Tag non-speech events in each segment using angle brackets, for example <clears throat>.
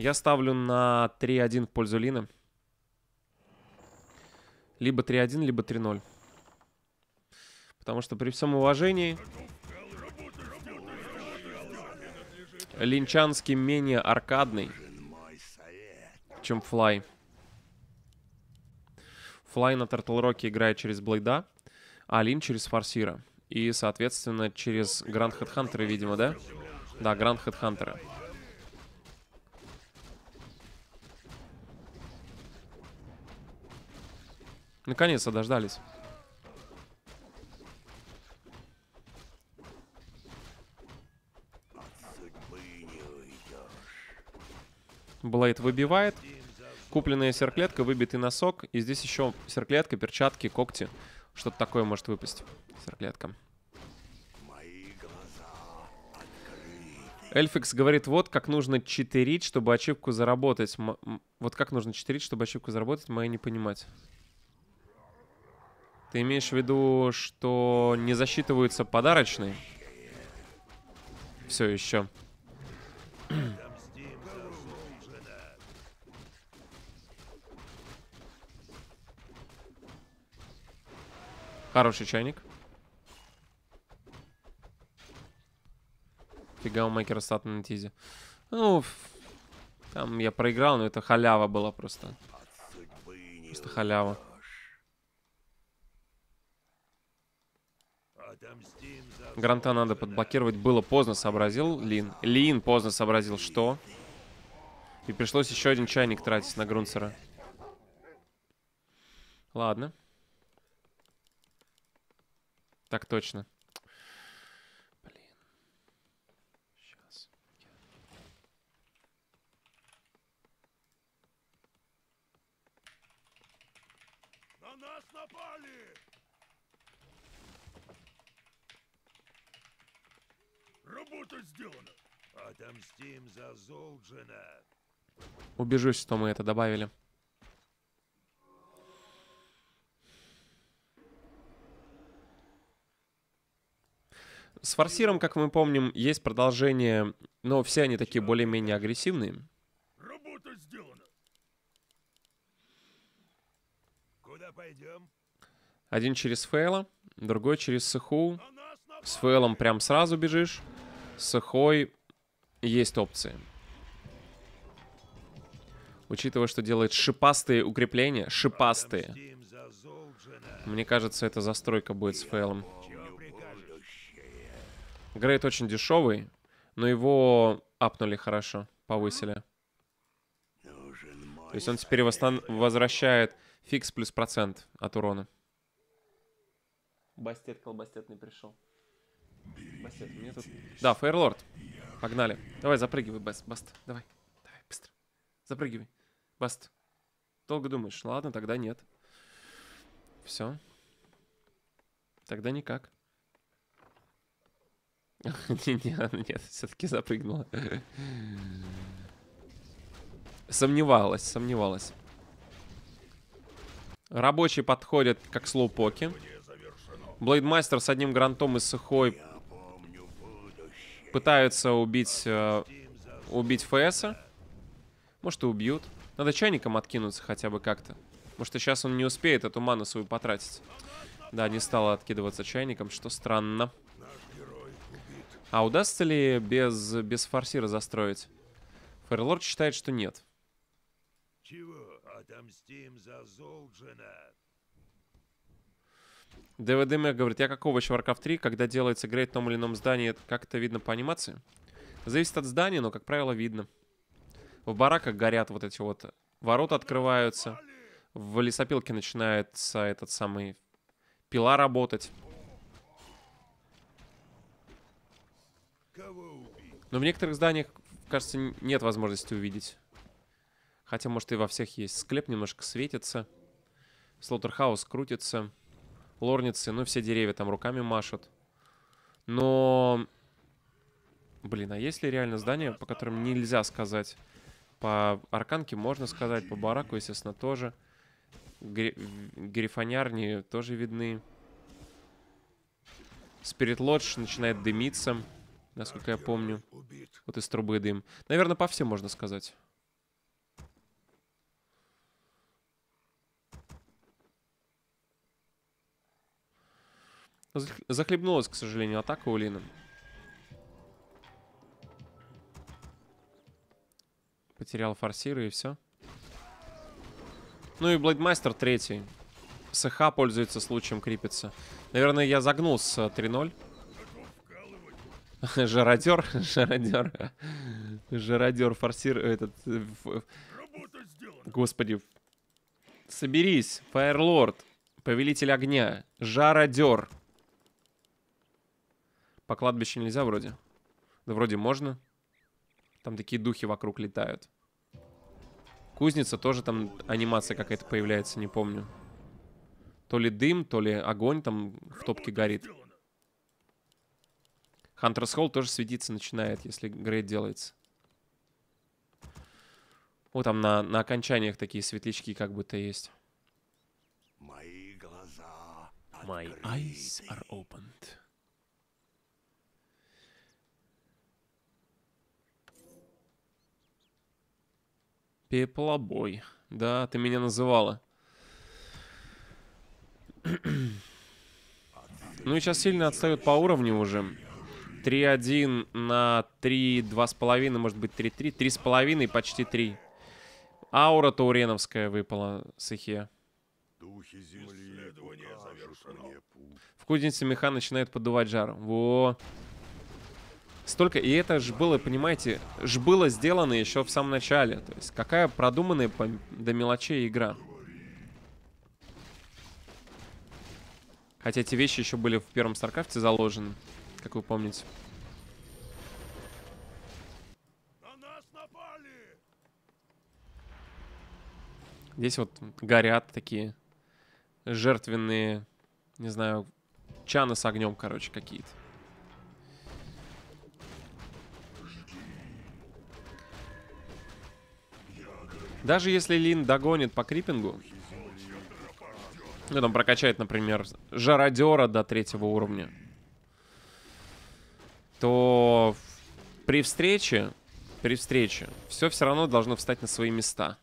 Я ставлю на 3-1 в пользу Лины. Либо 3-1, либо 3-0. Потому что при всем уважении... Линчанский менее аркадный, чем Флай. Флай на Тартл Роке играет через Блейда, а Лин через Фарсира И, соответственно, через Гранд Хедхантера, видимо, да? Да, Гранд Хедхантера. Хантера. Наконец-то дождались. Блейд выбивает. Купленная серклетка, выбитый носок. И здесь еще серклетка, перчатки, когти. Что-то такое может выпасть. Серклетка. Эльфикс говорит, вот как нужно читерить, чтобы ачивку заработать. М вот как нужно читерить, чтобы ачивку заработать, мои не понимать. Ты имеешь в виду, что не засчитываются подарочные? Все еще. Хороший чайник. Фига у майкера стат на тизе. Ну, там я проиграл, но это халява была просто. Просто халява. Гранта надо подблокировать. Было поздно, сообразил Лин. Лин поздно сообразил, что? И пришлось еще один чайник тратить на Грунцера. Ладно. Так точно. На нас напали! Работа сделана. Отомстим за Золджина. Убежусь, что мы это добавили. С форсиром, как мы помним, есть продолжение, но все они такие более-менее агрессивные. Работа сделана. Куда пойдем? Один через фейла, другой через саху. А С фейлом прям сразу бежишь. Сухой есть опции. Учитывая, что делает шипастые укрепления. Шипастые. Мне кажется, эта застройка будет с фейлом. Грейд очень дешевый, но его апнули хорошо, повысили. То есть он теперь восстан... возвращает фикс плюс процент от урона. Бастет колбастет не пришел кассеты. Мне тут... Да, Фейерлорд. Погнали. Давай, запрыгивай, Баст. Баст, давай. Давай, быстро. Запрыгивай. Баст. Долго думаешь? Ладно, тогда нет. Все. Тогда никак. <laughs> Нет, все-таки запрыгнула. Сомневалась, сомневалась. Рабочий подходит, как слоупоки. Блейдмастер с одним грантом и сухой Пытаются убить... Э, убить ФСа. Может, и убьют. Надо чайником откинуться хотя бы как-то. Может, сейчас он не успеет эту ману свою потратить. Да, не стала откидываться чайником, что странно. А удастся ли без, без форсира застроить? Фейерлорд считает, что нет. Чего? Отомстим за Золджина. ДВДМ говорит, я как овощ в Warcraft 3, когда делается игра в том или ином здании, как это видно по анимации? Зависит от здания, но, как правило, видно. В бараках горят вот эти вот ворота открываются. В лесопилке начинается этот самый пила работать. Но в некоторых зданиях, кажется, нет возможности увидеть. Хотя, может, и во всех есть. Склеп немножко светится. Слотерхаус крутится лорницы, ну, все деревья там руками машут. Но... Блин, а есть ли реально здания, по которым нельзя сказать? По арканке можно сказать, по бараку, естественно, тоже. Гри... Грифонярни тоже видны. Спирит Лодж начинает дымиться, насколько я помню. Вот из трубы дым. Наверное, по всем можно сказать. Захлебнулась, к сожалению, атака у Лины. Потерял форсиры и все. Ну и Блэйдмастер третий. СХ пользуется случаем крипиться. Наверное, я загнул с 3-0. Жародер, жародер. Жародер, форсир, этот... Господи. Соберись, Фаерлорд, Повелитель Огня, Жародер. По кладбищу нельзя вроде? Да вроде можно. Там такие духи вокруг летают. Кузница тоже там анимация какая-то появляется, не помню. То ли дым, то ли огонь там в топке горит. Хантерс Холл тоже светиться начинает, если грейд делается. Вот там на, на окончаниях такие светлячки как будто есть. Мои глаза My eyes are opened. Пеплобой. Да, ты меня называла. <clears throat> Ну и сейчас сильно отстают по уровню уже. 3-1 на 3-2,5, может быть 3-3. 3,5 почти 3. Аура Тауреновская выпала с Ихе. Духи земли, В Кузнице Миха начинает поддувать жар. Во! столько... И это же было, понимаете, ж было сделано еще в самом начале. То есть какая продуманная по... до мелочей игра. Хотя эти вещи еще были в первом Старкрафте заложены, как вы помните. Здесь вот горят такие жертвенные, не знаю, чаны с огнем, короче, какие-то. Даже если Лин догонит по крипингу, ну там прокачает, например, Жародера до третьего уровня, то при встрече, при встрече, все все равно должно встать на свои места.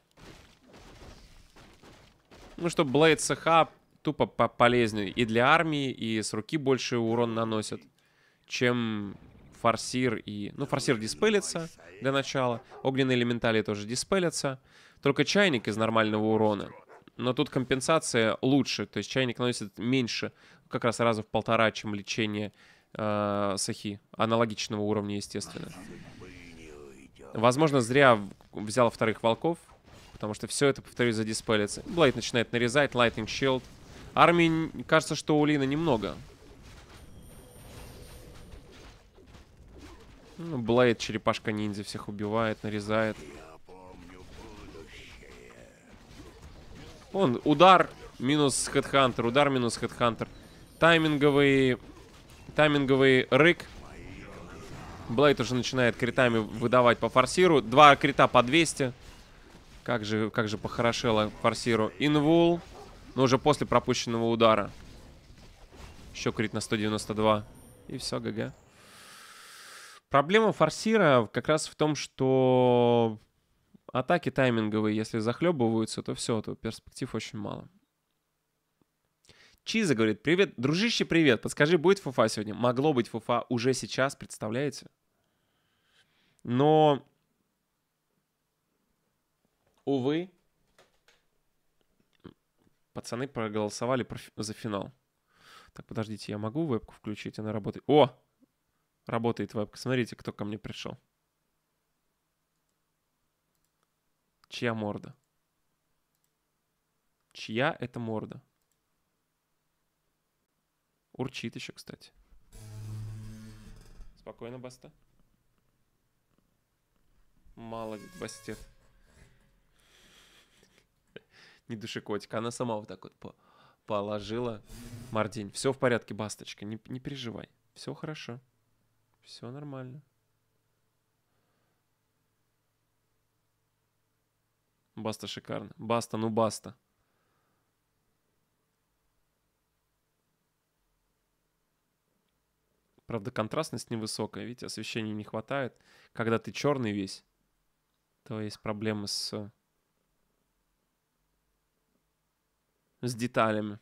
Ну, чтобы Блейд СХ тупо по полезнее и для армии, и с руки больше урон наносит, чем форсир и... Ну, форсир диспелится для начала. Огненные элементали тоже диспелятся только чайник из нормального урона. Но тут компенсация лучше, то есть чайник наносит меньше, как раз раза в полтора, чем лечение э, сахи. Аналогичного уровня, естественно. Возможно, зря взял вторых волков, потому что все это, повторюсь, задиспелится. Блейд начинает нарезать, Lightning Shield. Армии, кажется, что у Лина немного. Ну, Блейд, черепашка ниндзя, всех убивает, нарезает. Он удар минус хедхантер, удар минус хедхантер. Тайминговый, тайминговый рык. Блейд уже начинает критами выдавать по форсиру. Два крита по 200. Как же, как же похорошело форсиру. Инвул. Но уже после пропущенного удара. Еще крит на 192. И все, ГГ. Проблема форсира как раз в том, что атаки тайминговые, если захлебываются, то все, то перспектив очень мало. Чиза говорит, привет, дружище, привет, подскажи, будет фуфа сегодня? Могло быть фуфа уже сейчас, представляете? Но, увы, пацаны проголосовали за финал. Так, подождите, я могу вебку включить? Она работает. О! Работает вебка. Смотрите, кто ко мне пришел. Чья морда? Чья это морда? Урчит еще, кстати. Спокойно, Баста. Молодец, Бастет. Не души котика, она сама вот так вот по положила Мардень. Все в порядке, Басточка, не, не переживай. Все хорошо. Все нормально. Баста шикарно. Баста, ну баста. Правда, контрастность невысокая, видите, освещения не хватает. Когда ты черный весь, то есть проблемы с, с деталями.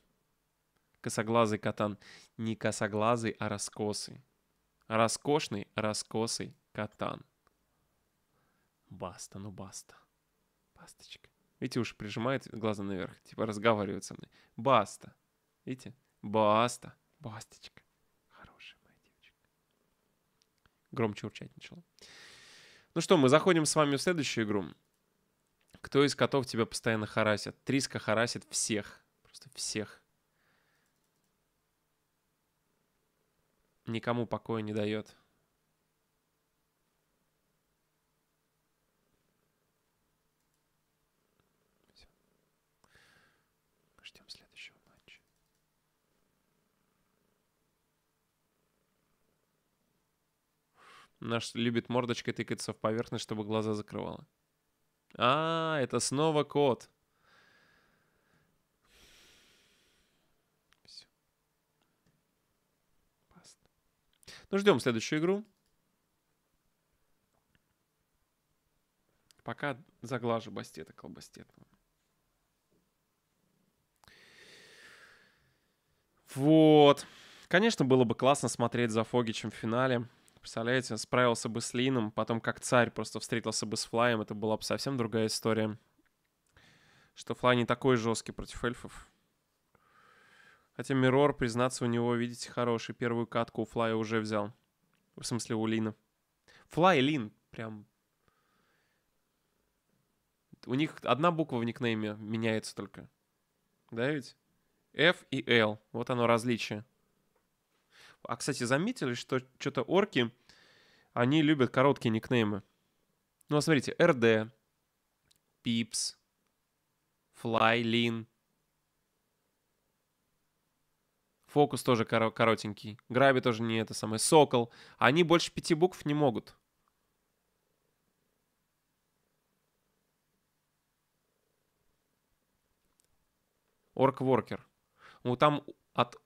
Косоглазый катан. Не косоглазый, а раскосый. Роскошный, раскосый катан. Баста, ну баста. Басточка, Видите, уж прижимает глаза наверх, типа разговаривает со мной. Баста. Видите? Баста. Басточка. Хорошая моя девочка. Громче урчать начала. Ну что, мы заходим с вами в следующую игру. Кто из котов тебя постоянно харасит? Триска харасит всех. Просто всех. Никому покоя не дает. Наш любит мордочкой тыкаться в поверхность, чтобы глаза закрывало. А, это снова кот. Все. Ну, ждем следующую игру. Пока заглажу бастета колбастетного. Вот. Конечно, было бы классно смотреть за Фогичем в финале представляете, справился бы с Лином, потом как царь просто встретился бы с Флаем, это была бы совсем другая история. Что Флай не такой жесткий против эльфов. Хотя Мирор, признаться, у него, видите, хороший. Первую катку у Флая уже взял. В смысле, у Лина. Флай, Лин, прям... У них одна буква в никнейме меняется только. Да ведь? F и L. Вот оно различие. А, кстати, заметили, что что-то орки, они любят короткие никнеймы. Ну, а смотрите, РД, Пипс, Флайлин. Фокус тоже кор- коротенький. Граби тоже не это самое. Сокол. Они больше пяти букв не могут. Орк-воркер. Ну, там от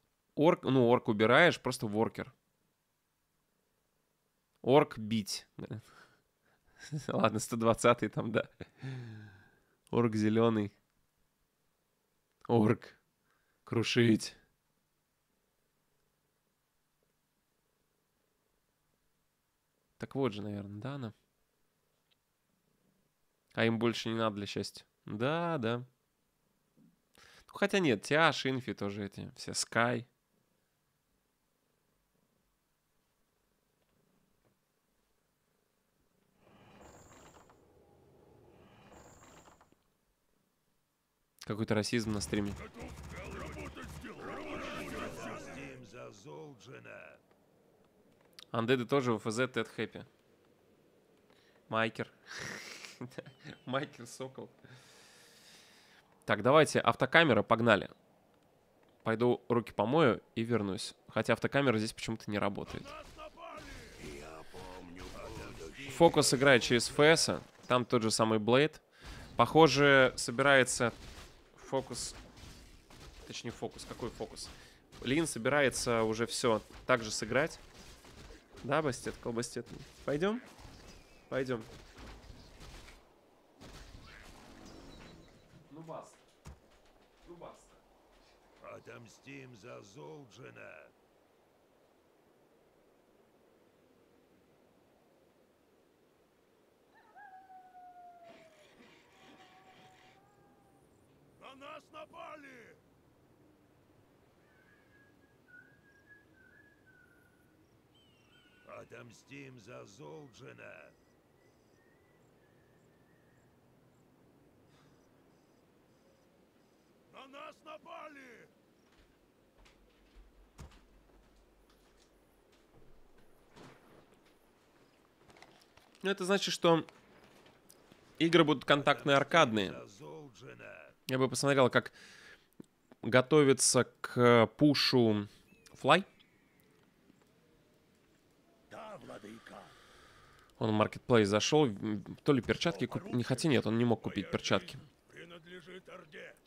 орк, ну, орк убираешь, просто воркер. Орк бить. <laughs> Ладно, 120 там, да. Орк зеленый. Орк. Крушить. Так вот же, наверное, да, она. А им больше не надо для счастья. Да, да. Ну, хотя нет, Тиаш, Инфи тоже эти, все, Sky. Какой-то расизм на стриме. Андеды тоже в ФЗ Тед Хэппи. Майкер. <laughs> Майкер Сокол. Так, давайте автокамера, погнали. Пойду руки помою и вернусь. Хотя автокамера здесь почему-то не работает. Фокус играет через ФС. Там тот же самый Блейд. Похоже, собирается фокус... Точнее, фокус. Какой фокус? Лин собирается уже все так же сыграть. Да, Бастет, колбастет. Пойдем? Пойдем. Ну, баста. Ну, баста. Отомстим за Золджина. напали! Отомстим за Золджина! На нас напали! Ну, это значит, что игры будут контактные, аркадные. Я бы посмотрел, как готовится к пушу Флай. Он в маркетплейс зашел, то ли перчатки купил. Не хотя нет, он не мог купить перчатки.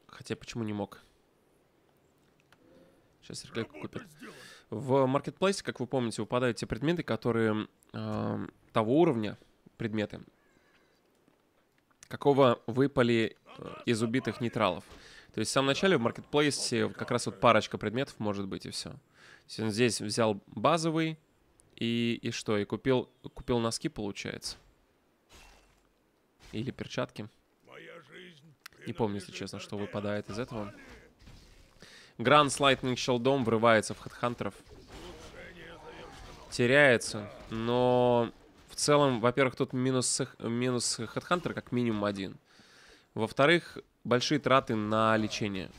Хотя почему не мог? Сейчас Сергей купит. В маркетплейсе, как вы помните, выпадают те предметы, которые э, того уровня предметы, какого выпали э, из убитых нейтралов. То есть в самом начале в маркетплейсе как раз вот парочка предметов может быть и все. здесь взял базовый и, и что? И купил, купил носки, получается. Или перчатки. Не помню, если честно, что выпадает из этого. Гранд с Lightning Шелдом врывается в хедхантеров. Теряется, но целом, во-первых, тут минус, минус Headhunter как минимум один. Во-вторых, большие траты на лечение.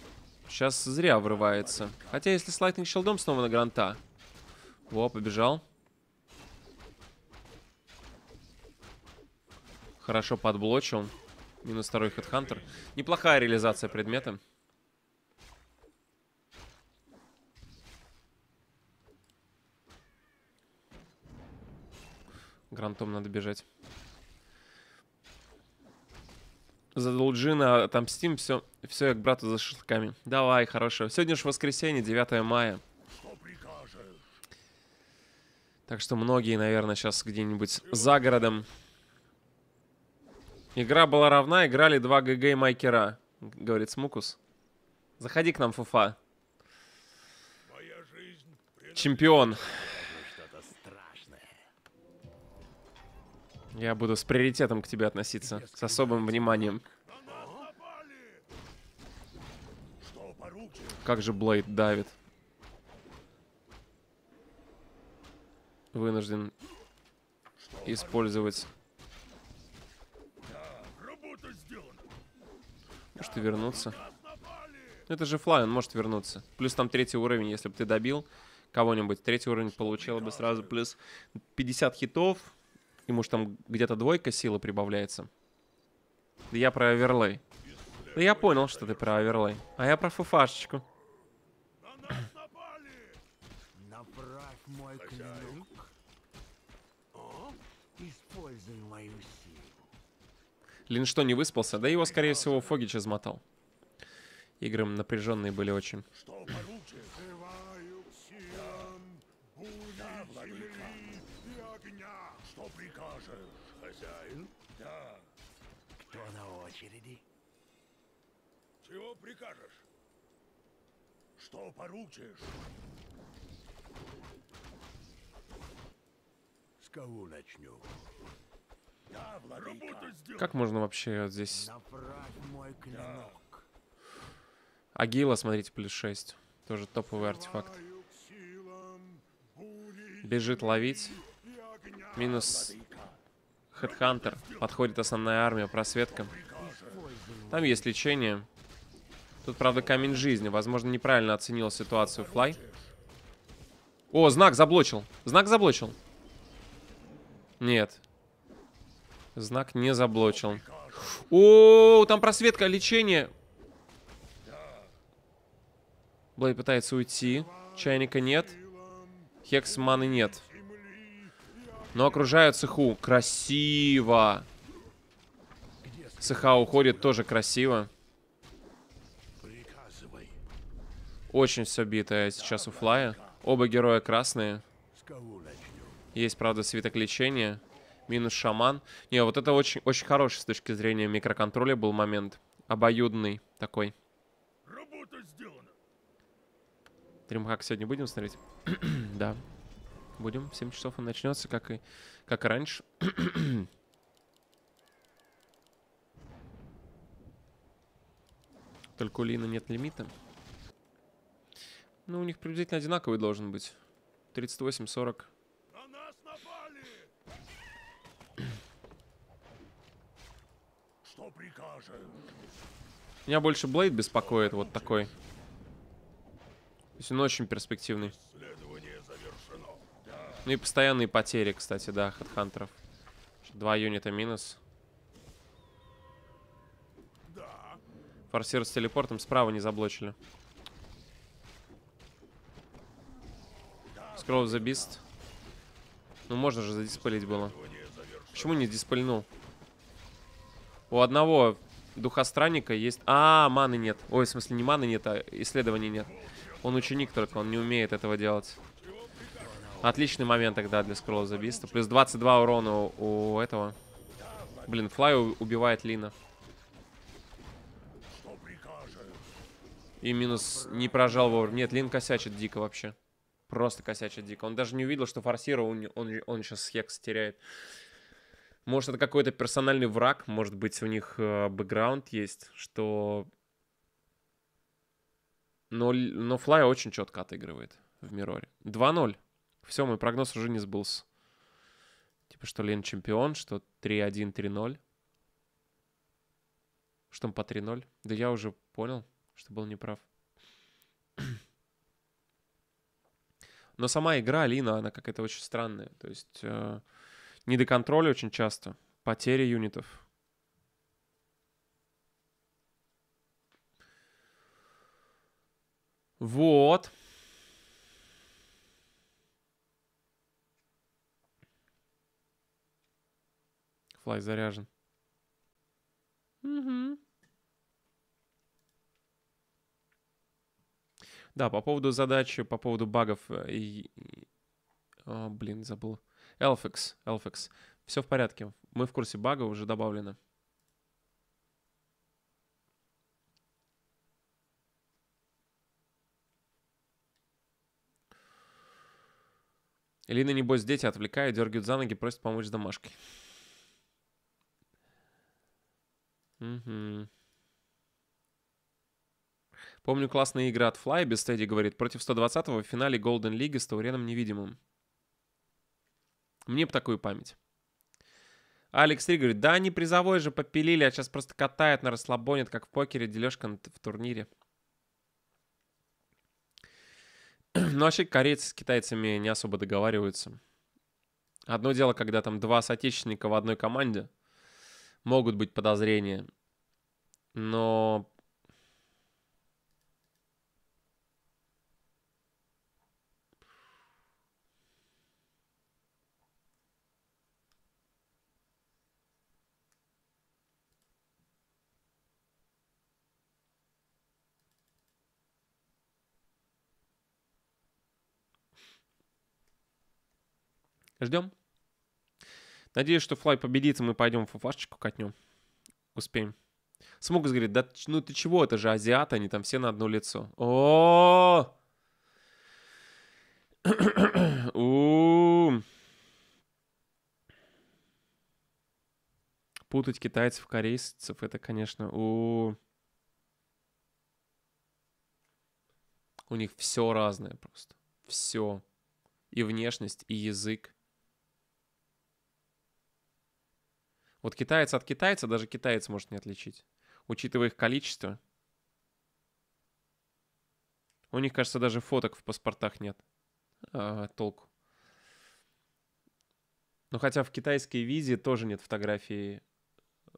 Сейчас зря врывается. Хотя, если с Lightning Shield снова на гранта. Во, побежал. Хорошо подблочил. Минус второй Headhunter. Неплохая реализация предмета. Грантом надо бежать. За Дулджина, отомстим, все, все я к брату за шашлыками. Давай, хорошего. Сегодня же воскресенье, 9 мая. Так что многие, наверное, сейчас где-нибудь за городом. Игра была равна, играли два ГГ Майкера, говорит Смукус. Заходи к нам, Фуфа. Чемпион. Я буду с приоритетом к тебе относиться, с особым вниманием. Как же Блейд давит. Вынужден использовать. Может и вернуться. Это же флай, он может вернуться. Плюс там третий уровень, если бы ты добил кого-нибудь. Третий уровень получил бы сразу плюс 50 хитов. Ему же там где-то двойка силы прибавляется. Да я про оверлей. Да я понял, что ты про оверлей. А я про фуфашечку. мой Лин что, не выспался? Да его, скорее всего, Фогич измотал. Игры напряженные были очень. прикажешь? Что поручишь? С кого начну? Да, владыка. Как можно вообще здесь... Да. Агила, смотрите, плюс 6. Тоже топовый артефакт. Бежит ловить. Минус Хедхантер. Подходит основная армия, просветка. Там есть лечение. Тут, правда, камень жизни. Возможно, неправильно оценил ситуацию Флай. О, знак заблочил. Знак заблочил. Нет. Знак не заблочил. О, там просветка, лечение. Блей пытается уйти. Чайника нет. Хекс маны нет. Но окружают цеху. Красиво. Цеха уходит тоже красиво. Очень все битое сейчас у Флая. Оба героя красные. Есть, правда, свиток лечения. Минус шаман. Не, вот это очень, очень хороший с точки зрения микроконтроля был момент. Обоюдный такой. Работа сделана. Тримхак сегодня будем смотреть? <clears throat> да. Будем. В 7 часов он начнется, как и, как и раньше. <clears throat> Только у Лины нет лимита. Ну, у них приблизительно одинаковый должен быть. 38, 40. На нас Что Меня больше Блейд беспокоит, Что вот такой. То есть он очень перспективный. Да. Ну и постоянные потери, кстати, да, хедхантеров. Два юнита минус. Да. Форсир с телепортом справа не заблочили. Скроу за бист. Ну можно же задиспелить было. Почему не диспельнул? У одного духостранника есть... А, маны нет. Ой, в смысле не маны нет, а исследований нет. Он ученик только, он не умеет этого делать. Отличный момент тогда для скролла забиста. Плюс 22 урона у, у этого. Блин, Флай убивает Лина. И минус не прожал вовремя. Нет, Лин косячит дико вообще. Просто косячит дико. Он даже не увидел, что форсировал, он, он, он сейчас хекс теряет. Может, это какой-то персональный враг, может быть, у них э, бэкграунд есть, что... Но, но Флай очень четко отыгрывает в Мироре. 2-0. Все, мой прогноз уже не сбылся. Типа, что Лен чемпион, что 3-1, 3-0. Что он по 3-0? Да я уже понял, что был неправ. Но сама игра, Лина она какая-то очень странная. То есть э, не до контроля очень часто, потери юнитов. Вот. Флай заряжен. Угу. Да, по поводу задачи, по поводу багов. Э, и... О, а, блин, забыл. Elfix, Elfix. Все в порядке. Мы в курсе бага, уже добавлено. Лина, небось, дети отвлекают, дергают за ноги, просят помочь с домашкой. Угу. Помню классные игры от Fly, без Тедди говорит, против 120-го в финале Golden League с Тауреном Невидимым. Мне бы такую память. Алекс Ри говорит, да они призовой же попилили, а сейчас просто катает на расслабоне, как в покере, дележка в турнире. <clears throat> Ну, а вообще, корейцы с китайцами не особо договариваются. Одно дело, когда там два соотечественника в одной команде, могут быть подозрения. Но Ждем. Надеюсь, что Флай победит, и мы пойдем фуфашечку катнем. Успеем. Смугус говорит, да ну ты чего, это же азиаты, они там все на одно лицо. О, <coughs> Путать китайцев, корейцев, это, конечно, у у них все разное просто, все и внешность, и язык, Вот китайца от китайца даже китаец может не отличить, учитывая их количество. У них, кажется, даже фоток в паспортах нет. А, толку. Ну, хотя в китайской визе тоже нет фотографии.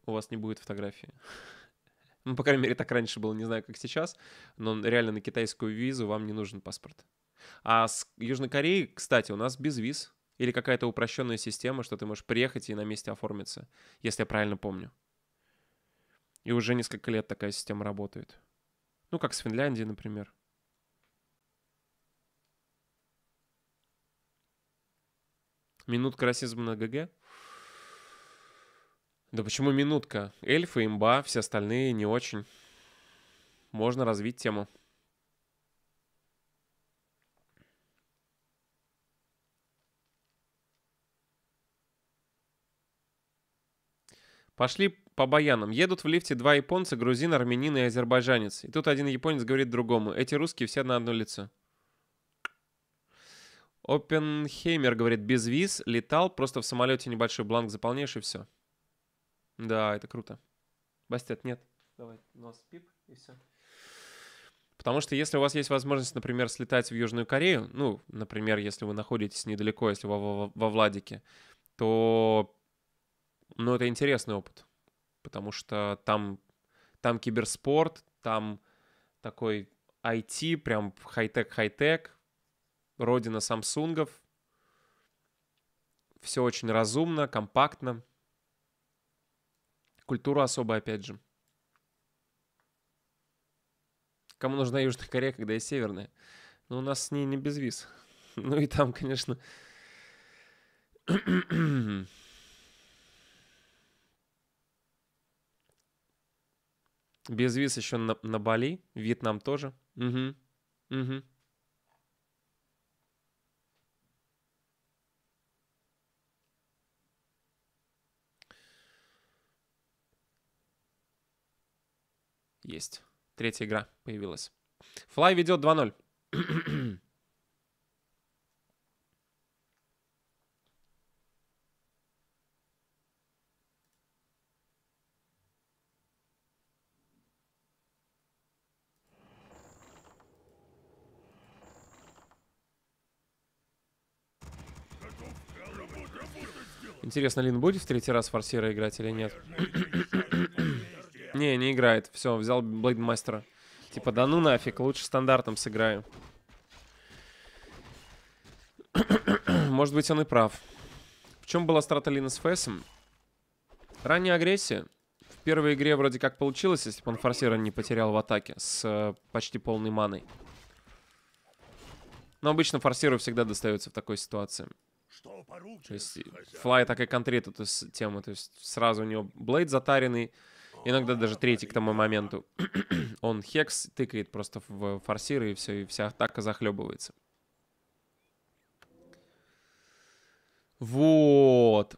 У вас не будет фотографии. Ну, по крайней мере, так раньше было, не знаю, как сейчас. Но реально на китайскую визу вам не нужен паспорт. А с Южной Кореей, кстати, у нас без виз. Или какая-то упрощенная система, что ты можешь приехать и на месте оформиться, если я правильно помню. И уже несколько лет такая система работает. Ну, как с Финляндией, например. Минутка расизма на ГГ? Да почему минутка? Эльфы, имба, все остальные не очень. Можно развить тему. Пошли по баянам. Едут в лифте два японца, грузин, армянин и азербайджанец. И тут один японец говорит другому. Эти русские все на одно лицо. Оппенхеймер говорит, без виз, летал, просто в самолете небольшой бланк заполняешь и все. Да, это круто. Бастет, нет. Давай, нос пип и все. Потому что если у вас есть возможность, например, слетать в Южную Корею, ну, например, если вы находитесь недалеко, если вы во, во, во Владике, то но это интересный опыт, потому что там, там киберспорт, там такой IT, прям хай-тек, хай-тек, родина Самсунгов. Все очень разумно, компактно. Культура особая, опять же. Кому нужна Южная Корея, когда есть Северная? Ну, у нас с ней не без виз. <laughs> Ну и там, конечно... <clears throat> Безвиз еще на, на Бали, Вьетнам тоже. Угу. Угу. Есть. Третья игра появилась. Флай ведет 2-0. Интересно, Лин будет в третий раз форсира играть или нет? не, не играет. Все, взял Блейдмастера. Типа, да ну нафиг, лучше стандартом сыграю. Может быть, он и прав. В чем была страта Лина с Фэсом? Ранняя агрессия. В первой игре вроде как получилось, если бы он форсира не потерял в атаке с э, почти полной маной. Но обычно форсиру всегда достается в такой ситуации. То есть Флай так и контрит эту тему. То есть сразу у него Блейд затаренный. Иногда а, даже третий к тому моменту. <clears throat> Он хекс тыкает просто в форсиры, и все, и вся атака захлебывается. Вот.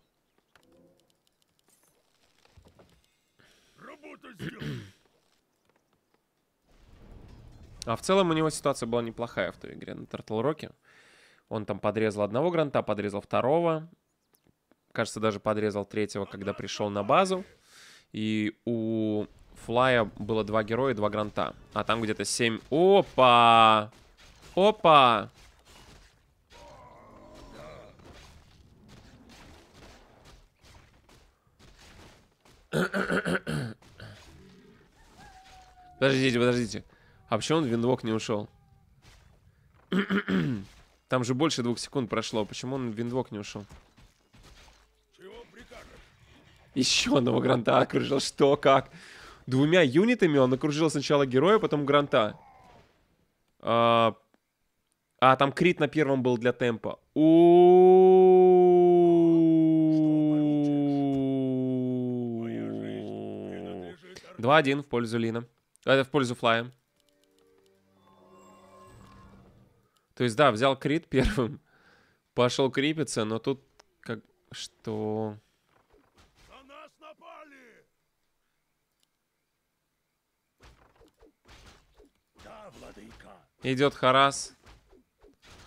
А в целом у него ситуация была неплохая в той игре на Turtle Rock. Он там подрезал одного гранта, подрезал второго. Кажется, даже подрезал третьего, когда пришел на базу. И у Флая было два героя и два гранта. А там где-то семь... Опа! Опа! Подождите, подождите. А почему он в виндвок не ушел? Там же больше двух секунд прошло. Почему он в виндвок не ушел? Еще одного гранта окружил. Что, как? Двумя юнитами он окружил сначала героя, потом гранта. А, а там крит на первом был для темпа. У. Два один в пользу Лина. Это в пользу Флая. То есть, да, взял крит первым, <laughs> пошел крипиться, но тут как... Что? На нас напали! Да, владыка. Идет Харас.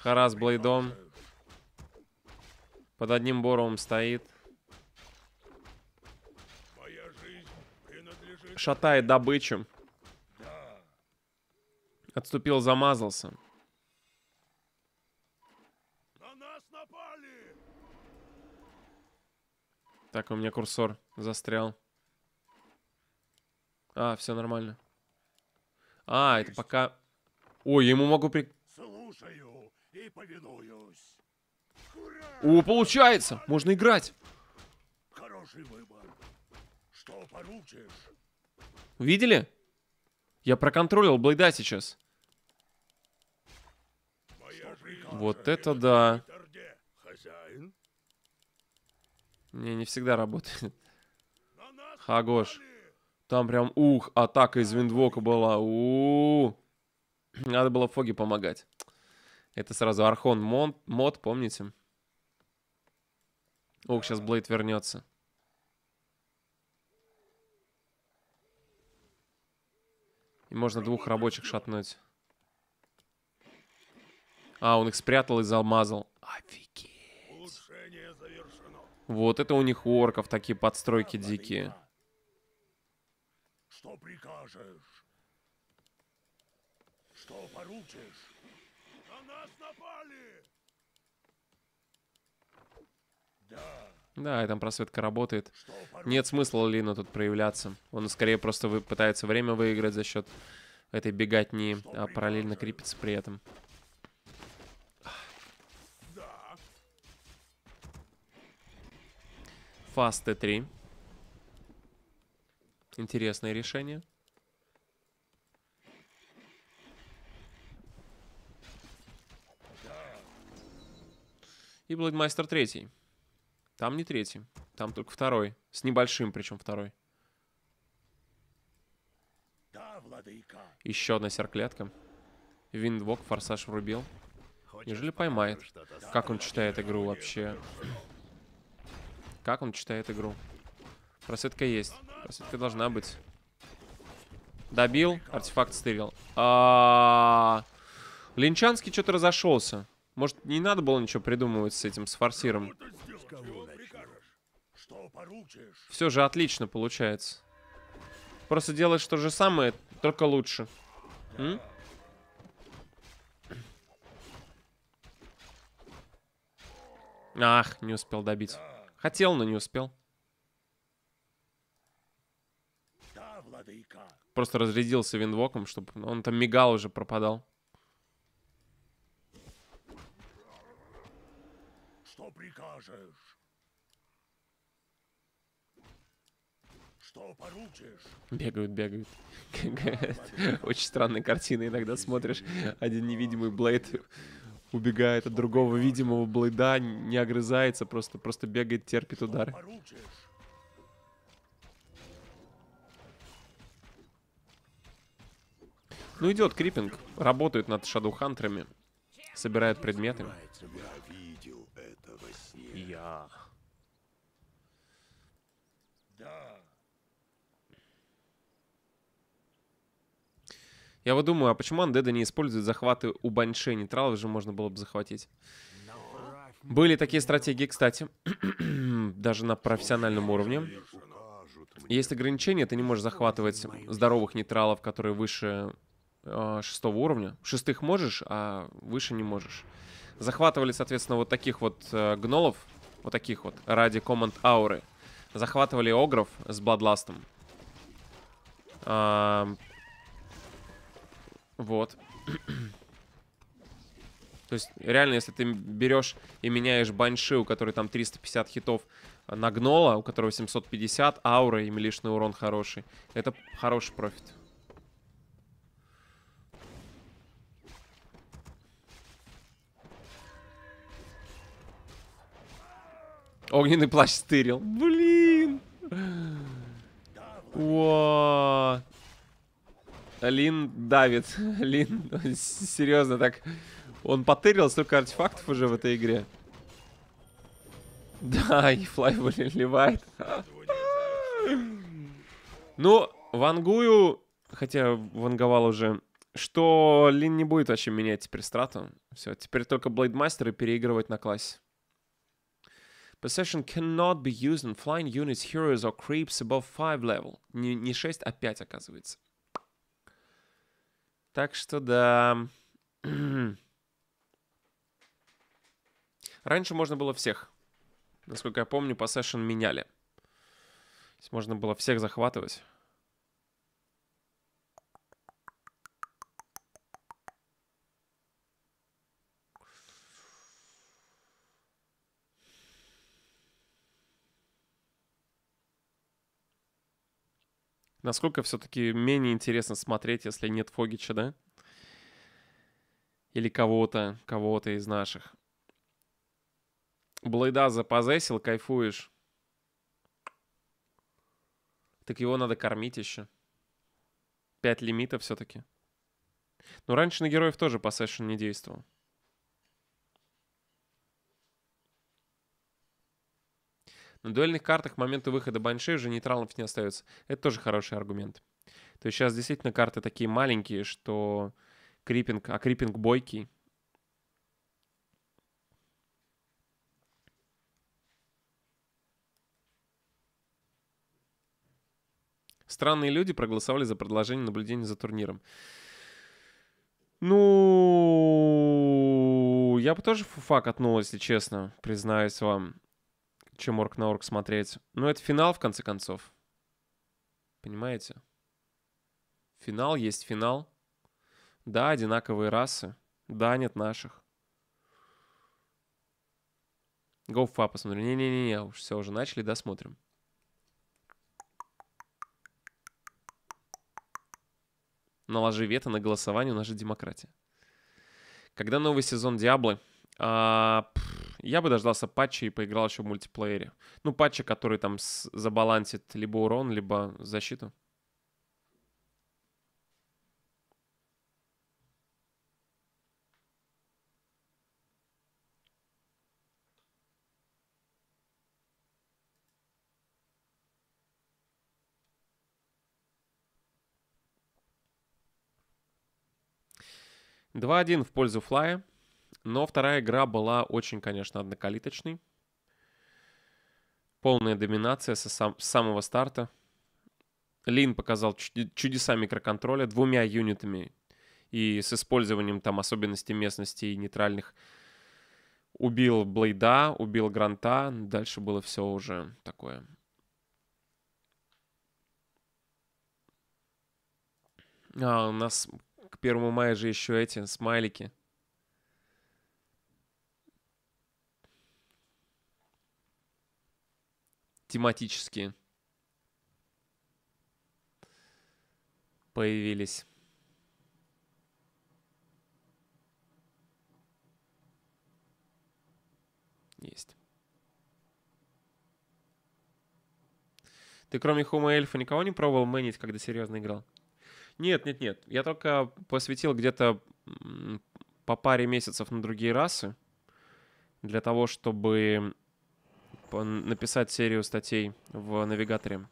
Харас Блейдом. Под одним Боровым стоит. Шатает добычу. Да. Отступил, замазался. Так, у меня курсор застрял. А, все нормально. А, Есть. это пока... Ой, ему могу при... Слушаю и повинуюсь. Ура! О, получается! Можно играть! Хороший выбор. Что поручишь? Видели? Я проконтролил Блейда сейчас. Вот это да. Не, не всегда работает. Хагош. Там прям ух, атака из виндвока была. У, -у, -у. Надо было Фоги помогать. Это сразу Архон мод, мод помните? Ох, сейчас Блейд вернется. И можно двух рабочих шатнуть. А, он их спрятал и замазал. Офигеть. Вот, это у них у орков такие подстройки дикие. Что прикажешь? Что поручишь? На нас напали! Да. Да, и там просветка работает. Нет смысла Лину тут проявляться. Он скорее просто пытается время выиграть за счет этой беготни, а параллельно крепится при этом. Фаст Т3. Интересное решение. И Блэдмайстер третий. Там не третий. Там только второй. С небольшим причем второй. Да, владыка. Еще одна серклетка. Виндвок, форсаж врубил. Хочешь Неужели поймает? Как он читает игру вообще? Как он читает игру? Просветка есть. Просветка должна быть. Добил, артефакт стырил. А -а -а Линчанский что-то разошелся. Может, не надо было ничего придумывать с этим, с форсиром? Все же отлично получается. Просто делаешь то же самое, только лучше. М? Ах, не успел добить. Хотел, но не успел. Да, владыка. Просто разрядился винвоком, чтобы он там мигал уже, пропадал. Что прикажешь? Что поручишь? Бегают, бегают. <laughs> Очень странные картины иногда смотришь. Один невидимый Блейд убегает от другого видимого блейда, не огрызается, просто, просто бегает, терпит удар. Ну идет крипинг, работает над шадухантерами, собирает предметы. Я Я вот думаю, а почему Андеда не использует захваты у Баньше? Нейтралов же можно было бы захватить. Были такие стратегии, кстати, <clears throat> даже на профессиональном уровне. Есть ограничения, ты не можешь захватывать здоровых нейтралов, которые выше э, шестого уровня. Шестых можешь, а выше не можешь. Захватывали, соответственно, вот таких вот э, гнолов, вот таких вот, ради команд ауры. Захватывали огров с бладластом. Э, вот. То есть, реально, если ты берешь и меняешь Банши, у которой там 350 хитов, э, Нагнола, у которого 750, аура и милишный урон хороший, это хороший профит. Огненный плащ стырил. Блин! Уа! Лин давит. <laughs> Лин, серьезно, так... Он потырил столько артефактов уже в этой игре. <laughs> Да, и флай выливает. <laughs> Ну, вангую... Хотя ванговал уже... Что Лин не будет вообще менять теперь страту. Все, теперь только Блейдмастер и переигрывать на классе. Possession cannot be used on flying units, heroes or creeps above 5 level. Не, не 6, а 5, оказывается. Так что да. Раньше можно было всех. Насколько я помню, по сессион меняли. Можно было всех захватывать. Насколько все-таки менее интересно смотреть, если нет Фогича, да? Или кого-то, кого-то из наших. Блайда запозесил, кайфуешь. Так его надо кормить еще. Пять лимитов все-таки. Но ну, раньше на героев тоже посессион не действовал. На дуэльных картах моменты выхода Банши уже нейтралов не остается. Это тоже хороший аргумент. То есть сейчас действительно карты такие маленькие, что крипинг, а крипинг бойкий. Странные люди проголосовали за продолжение наблюдения за турниром. Ну, я бы тоже фуфа катнул, если честно, признаюсь вам чем орк на орк смотреть. Но ну, это финал, в конце концов. Понимаете? Финал есть финал. Да, одинаковые расы. Да, нет наших. Гоуфа посмотрю. Не-не-не, уж все, уже начали, да, досмотрим. Наложи вето на голосование, у нас же демократия. Когда новый сезон Диаблы? А, пфф, я бы дождался патча и поиграл еще в мультиплеере. Ну, патча, который там забалансит либо урон, либо защиту. Два-один в пользу Флая. Но вторая игра была очень, конечно, однокалиточной. Полная доминация со сам, с самого старта. Лин показал чудеса микроконтроля двумя юнитами и с использованием там особенностей местности и нейтральных. Убил Блейда, убил Гранта. Дальше было все уже такое. А, у нас к первому мая же еще эти смайлики тематические появились. Есть. Ты кроме Хума Эльфа никого не пробовал мэнить, когда серьезно играл? Нет, нет, нет. Я только посвятил где-то по паре месяцев на другие расы для того, чтобы написать серию статей в навигаторе.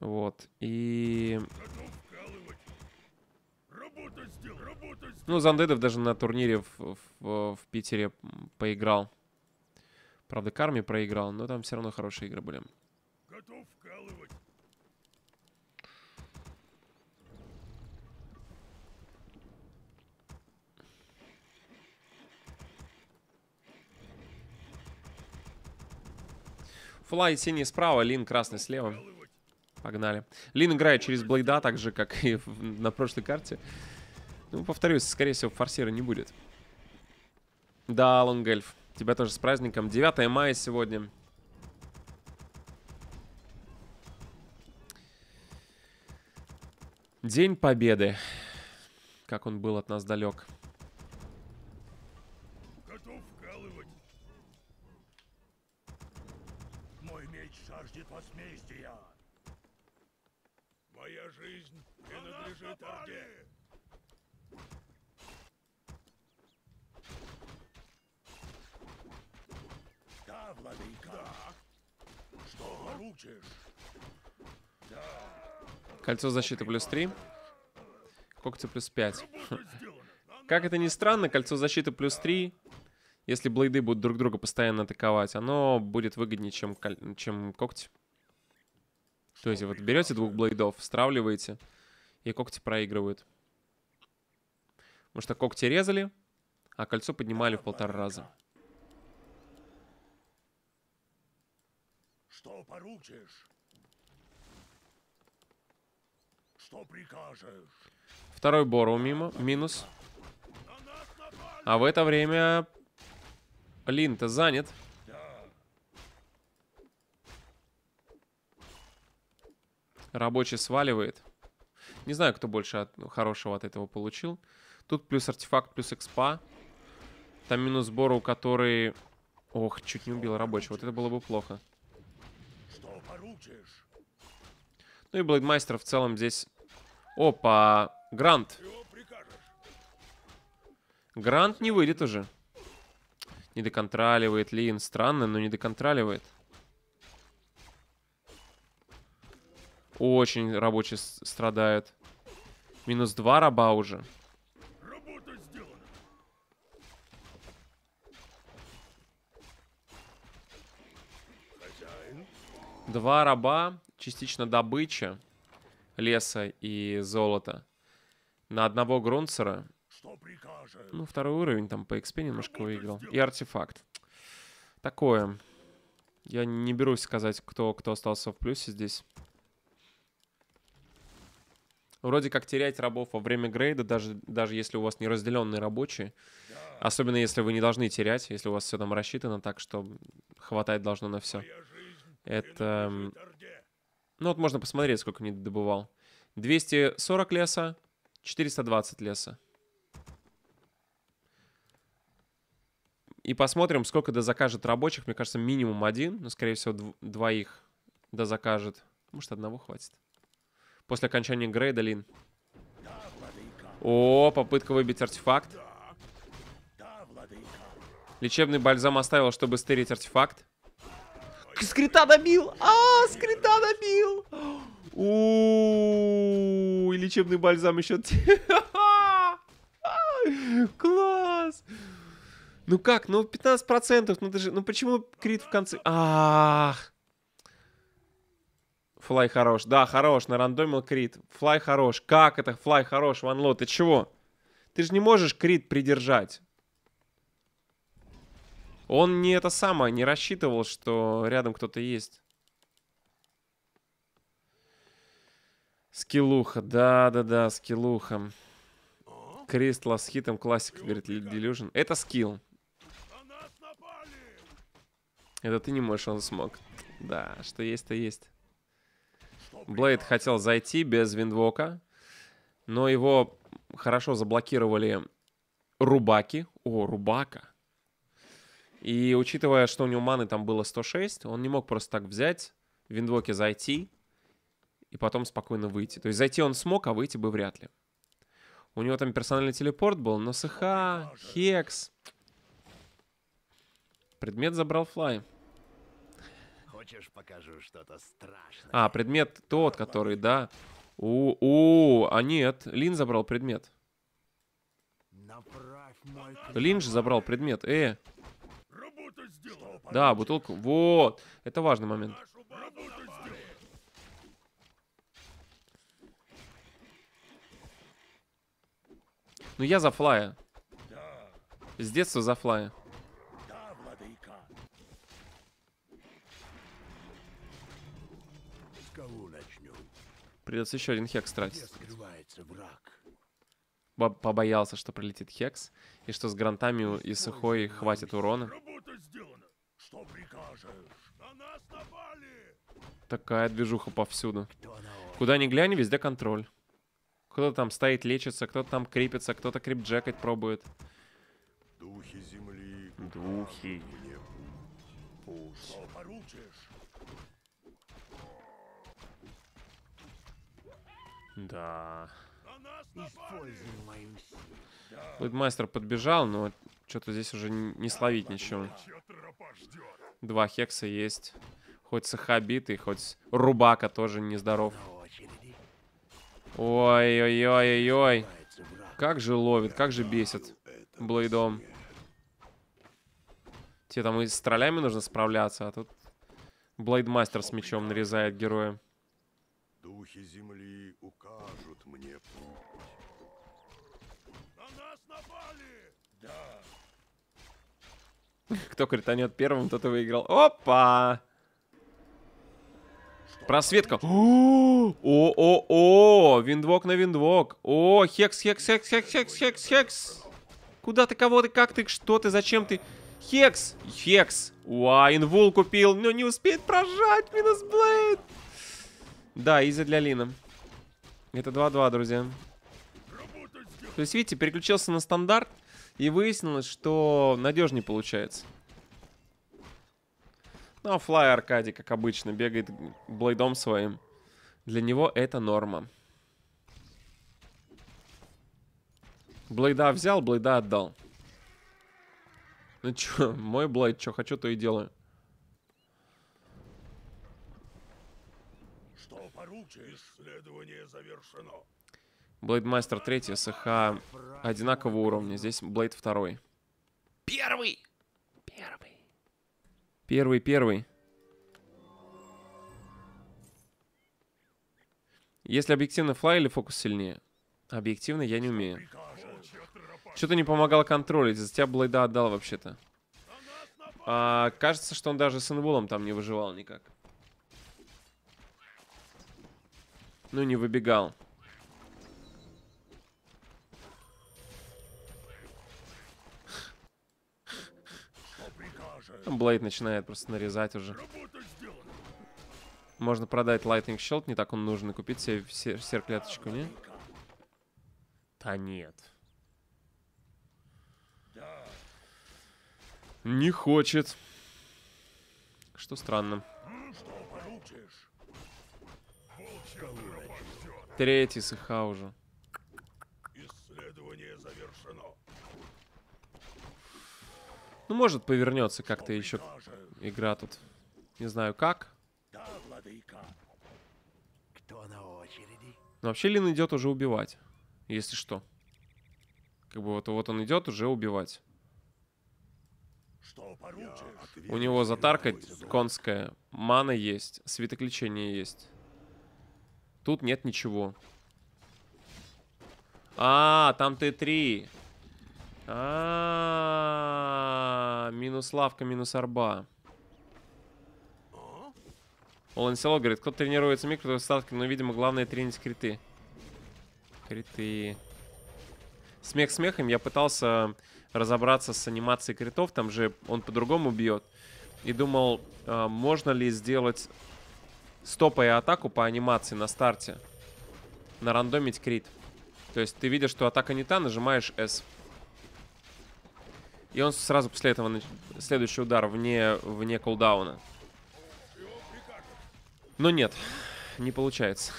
Вот. И... Ну, Зандедов даже на турнире в, в, в Питере поиграл. Правда, Карми проиграл, но там все равно хорошие игры были. Готов Флай синий справа, Лин красный слева. Погнали. Лин играет через Блейда, так же, как и на прошлой карте. Ну, повторюсь, скорее всего, форсира не будет. Да, Лонгельф. Тебя тоже с праздником. 9 мая сегодня. День Победы. Как он был от нас далек. Напали! Да, владыка. Да. Что получишь? Да. Кольцо защиты плюс 3. Когти плюс 5. Как это ни странно, кольцо защиты плюс 3 если блейды будут друг друга постоянно атаковать, оно будет выгоднее, чем, чем когти. То есть вот берете двух блейдов, стравливаете, и когти проигрывают. Потому что когти резали, а кольцо поднимали в полтора раза. Что поручишь? Что прикажешь? Второй Бору мимо, минус. А в это время лин занят. Рабочий сваливает. Не знаю, кто больше от, хорошего от этого получил. Тут плюс артефакт, плюс экспа. Там минус сбору, который... Ох, чуть не убил рабочего. Вот это было бы плохо. Ну и Блэдмайстер в целом здесь... Опа! Грант! Грант не выйдет уже. Не доконтроливает Лин. Странно, но не доконтроливает. Очень рабочие страдают. Минус два раба уже. Два раба, частично добыча леса и золота. На одного грунцера. Ну, второй уровень там по XP немножко Работа выиграл. Сделана. И артефакт. Такое. Я не берусь сказать, кто, кто остался в плюсе здесь вроде как терять рабов во время грейда, даже, даже если у вас не разделенные рабочие, особенно если вы не должны терять, если у вас все там рассчитано так, что хватает должно на все. Это... Ну вот можно посмотреть, сколько не добывал. 240 леса, 420 леса. И посмотрим, сколько до закажет рабочих. Мне кажется, минимум один, но, скорее всего, дв двоих до закажет. Может, одного хватит после окончания Грейдолин. О, попытка выбить артефакт. Лечебный бальзам оставил, чтобы стырить артефакт. Скрита добил! А, скрита добил! <gasps> У и лечебный бальзам еще. <laughs> Класс! Ну как? Ну 15%, ну ты же. Ну почему крит в конце. Ах! Флай хорош. Да, хорош. На рандомил крит. Флай хорош. Как это? Флай хорош. Ванло, ты чего? Ты же не можешь крит придержать. Он не это самое, не рассчитывал, что рядом кто-то есть. Скиллуха, да-да-да, скиллуха. Кристла с хитом, классик, говорит, Delusion. Это скилл. Это ты не можешь, он смог. Да, что есть, то есть. Блейд хотел зайти без виндвока, но его хорошо заблокировали рубаки. О, рубака. И учитывая, что у него маны там было 106, он не мог просто так взять, в виндвоке зайти и потом спокойно выйти. То есть зайти он смог, а выйти бы вряд ли. У него там персональный телепорт был, но СХ, Хекс. Предмет забрал Флай. Хочешь, покажу что-то страшное? А, предмет тот, который, да. У, у, а нет, Лин забрал предмет. Линж забрал предмет. Э. Да, бутылку. Вот. Это важный момент. Ну я за флая. С детства за флая. кого начнем? Придется еще один хекс тратить. враг? Побоялся, что прилетит хекс, и что с грантами ну и сухой хватит урона. Работа сделана. Что прикажешь? На нас напали! Такая движуха повсюду. Куда ни глянь, везде контроль. Кто-то там стоит, лечится, кто-то там крепится, кто-то крипджекать пробует. Духи земли. Духи. Пусть Да. Лыдмайстер подбежал, но что-то здесь уже не словить ничего. Два хекса есть. Хоть сахабитый, хоть рубака тоже нездоров. Ой-ой-ой-ой-ой. Как же ловит, как же бесит Блейдом. Тебе там и с троллями нужно справляться, а тут Блейдмастер с мечом нарезает героя. Духи земли не путь. На нас напали! Да. Кто кританет первым, тот и выиграл. Опа! Просветка. О-о-о! Виндвок на виндвок. О, хекс, хекс, хекс, хекс, хекс, хекс, хекс. Куда ты, кого ты, как ты, что ты, зачем ты? Хекс! Хекс! Уа, инвул купил, но не успеет прожать. Минус Блейд. Да, Иза для Лина. Это 2-2, друзья. То есть, видите, переключился на стандарт, и выяснилось, что надежнее получается. Ну, а Флай Аркадий, как обычно, бегает блейдом своим. Для него это норма. Блейда взял, блейда отдал. Ну чё, <laughs> мой блейд, чё хочу, то и делаю. Что поручишь? Исследование завершено. Блейдмастер 3, СХ одинакового уровня. Здесь Блейд 2. Первый! Первый. Первый, первый. Если объективно флай или фокус сильнее? Объективно я не умею. Что-то не помогало контролить. За тебя Блейда отдал вообще-то. А, кажется, что он даже с инвулом там не выживал никак. Ну, не выбегал. Блейд начинает просто нарезать уже. Можно продать Lightning Shield, не так он нужен, и купить себе сер серкляточку, не? Да нет. Не хочет. Что странно. Третий с уже. Исследование завершено. Ну, может, повернется как-то еще игра тут. Не знаю как. Да, владыка. Кто на очереди? Но вообще Лин идет уже убивать, если что. Как бы вот, вот он идет уже убивать. Что поручишь? У него затарка конская, мана есть, светоключение есть. Тут нет ничего. А, там Т3. А, минус лавка, минус арба. Олансело говорит, кто тренируется микро, то ставки, но, видимо, главное тренить криты. Криты. Смех смехом, я пытался разобраться с анимацией критов, там же он по-другому бьет. И думал, а, можно ли сделать стопая атаку по анимации на старте, на рандомить крит. То есть ты видишь, что атака не та, нажимаешь S. И он сразу после этого следующий удар вне, вне кулдауна. Но нет, не получается.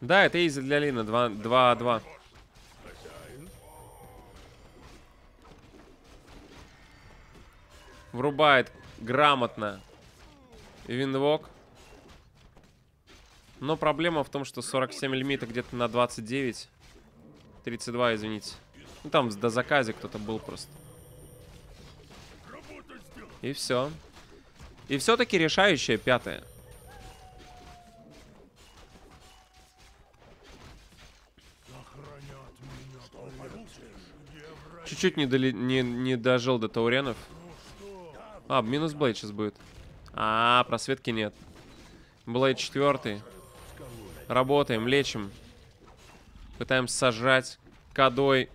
Да, это изи для Лина 2-2. врубает грамотно винвок. Но проблема в том, что 47 лимита где-то на 29. 32, извините. Ну там до заказе кто-то был просто. И все. И все-таки решающее пятое. Чуть-чуть не, доли... не, не дожил до Тауренов. А, минус Блейд сейчас будет. А, просветки нет. Блейд четвертый. Работаем, лечим. Пытаемся сажать. Кадой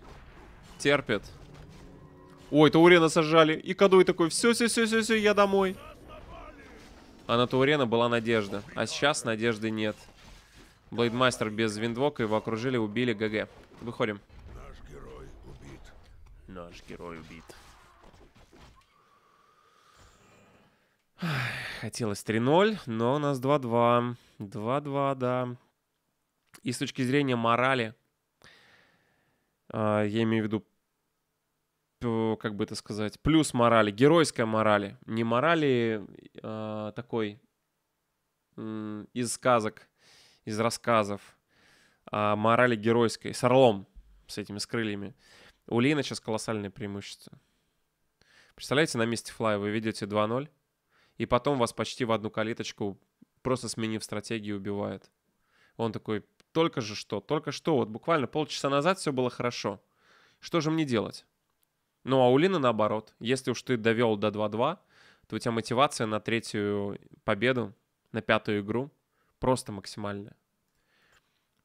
терпит. Ой, Таурена сажали. И Кадой такой, все, все, все, все, я домой. А на Таурена была надежда. А сейчас надежды нет. Блейдмастер без виндвока его окружили, убили, ГГ. Выходим. Наш герой убит. Наш герой убит. Хотелось 3-0, но у нас 2-2. 2-2, да. И с точки зрения морали, а, я имею в виду, как бы это сказать, плюс морали, геройская морали. Не морали а, такой из сказок, из рассказов, а морали геройской, с орлом, с этими, с крыльями. У Лина сейчас колоссальное преимущество. Представляете, на месте флай вы видите 2-0, и потом вас почти в одну калиточку, просто сменив стратегию, убивает. Он такой, только же что, только что, вот буквально полчаса назад все было хорошо. Что же мне делать? Ну, а у Лины наоборот. Если уж ты довел до 2-2, то у тебя мотивация на третью победу, на пятую игру просто максимальная.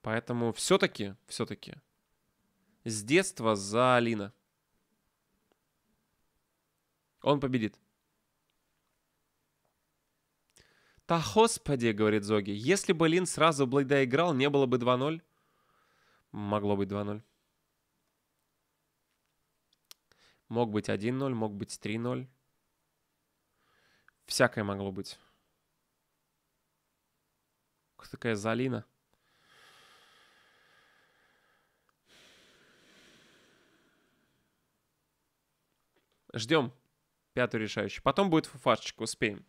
Поэтому все-таки, все-таки, с детства за Алина. Он победит. «Да господи!» — говорит Зоги. «Если бы Лин сразу Блейда играл, не было бы 2-0». Могло быть 2-0. Мог быть 1-0, мог быть 3-0. Всякое могло быть. Кто такая Залина? Ждем пятую решающую. Потом будет фуфашечка, успеем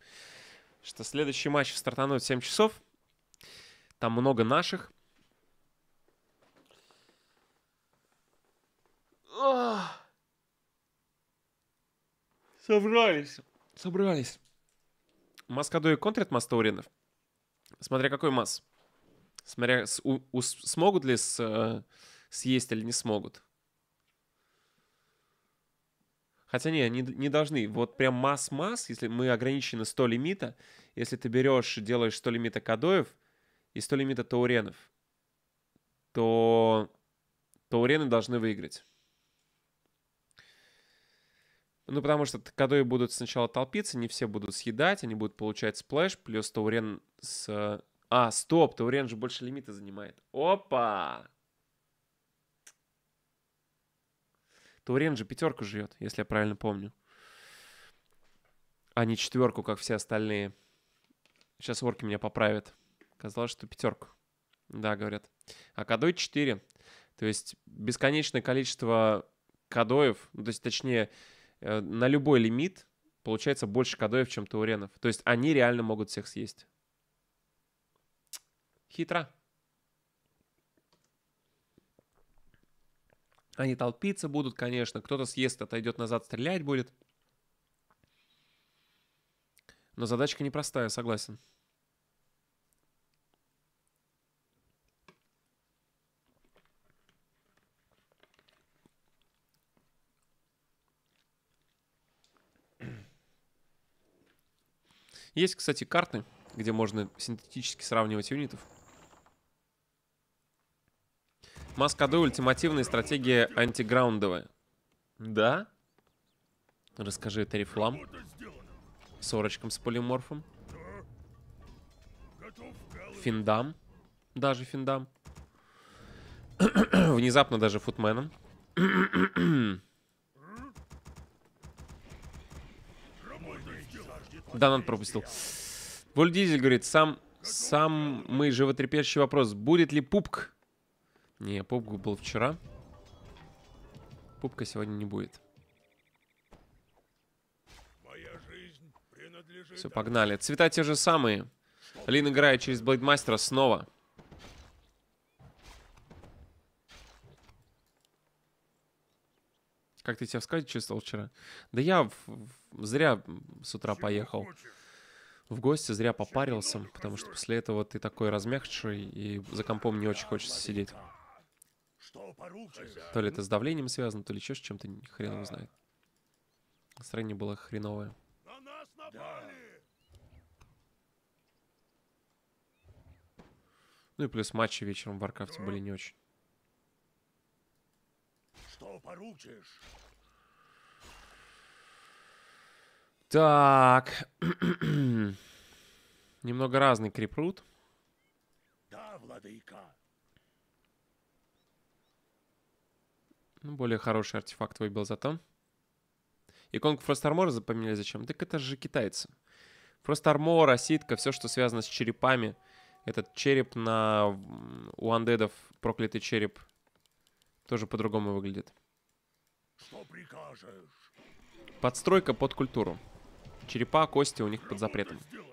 что следующий матч стартанует в 7 часов. Там много наших. Собрались, Собрались. Собрались. Маскадой контрит Мастоуринов. Смотря какой масс. Смотря, с, у, у, смогут ли с, э, съесть или не смогут. Хотя не, не, не должны. Вот прям масс-масс, если мы ограничены 100 лимита, если ты берешь, делаешь 100 лимита кадоев и 100 лимита тауренов, то таурены должны выиграть. Ну, потому что кадои будут сначала толпиться, не все будут съедать, они будут получать сплэш, плюс таурен с... А, стоп, таурен же больше лимита занимает. Опа! Таурен же пятерку живет, если я правильно помню. А не четверку, как все остальные. Сейчас орки меня поправят. Казалось, что пятерку. Да, говорят. А кадой 4. То есть бесконечное количество кадоев, ну, то есть точнее э, на любой лимит получается больше кадоев, чем тауренов. То есть они реально могут всех съесть. Хитро. Они толпиться будут, конечно. Кто-то съест, отойдет назад, стрелять будет. Но задачка непростая, согласен. Есть, кстати, карты, где можно синтетически сравнивать юнитов. Маскаду ультимативная стратегия антиграундовая. Да? Расскажи это рифлам. Сорочкам с полиморфом. Финдам. Даже финдам. <coughs> Внезапно даже футменом. Да, <coughs> Данат пропустил. Вольдизель говорит, сам, сам самый животрепещущий вопрос. Будет ли пупк не, пупка был вчера. Пупка сегодня не будет. Все, погнали. Цвета те же самые. Лин играет через Блейдмастера снова. Как ты себя сказать скате чувствовал вчера? Да я в, в, зря с утра Чего поехал. Хочешь? В гости зря попарился, потому что после этого ты такой размягший и за компом не очень хочется сидеть. Что поручишь? То ли это с давлением связано, то ли еще с чем-то хрен его знает. Настроение было хреновое. На нас напали! Ну и плюс матчи вечером в Варкрафте были не очень. Что поручишь? Так. <clears throat> Немного разный крипрут. Да, владыка. Ну, более хороший артефакт выбил зато. Иконку Фрост Армора запомнили зачем? Так это же китайцы. Фрост Армор, оситка, все, что связано с черепами. Этот череп на... У андедов проклятый череп тоже по-другому выглядит. Что прикажешь? Подстройка под культуру. Черепа, кости у них под запретом. Сделать?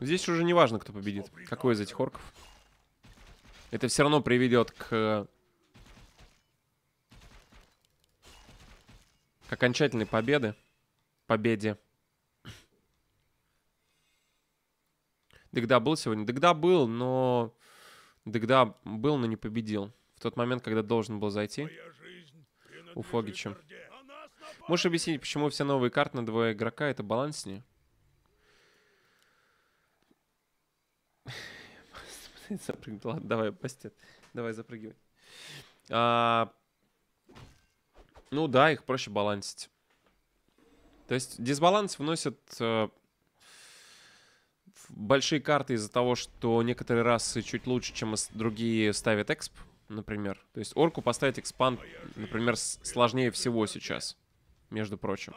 Ну, здесь уже не важно, кто победит. Какой из этих орков. Это все равно приведет к... К окончательной победы. Победе. Дегда был сегодня? Дегда был, но... Дегда был, но не победил. В тот момент, когда должен был зайти. У Фогича. Можешь объяснить, почему вся новая карта на двое игрока это баланснее? Ладно, давай, постет. Давай, запрыгивай. А, ну да, их проще балансить. То есть дисбаланс вносят э, большие карты из-за того, что некоторые расы чуть лучше, чем другие ставят эксп, например. То есть орку поставить экспанд, например, сложнее всего сейчас между прочим.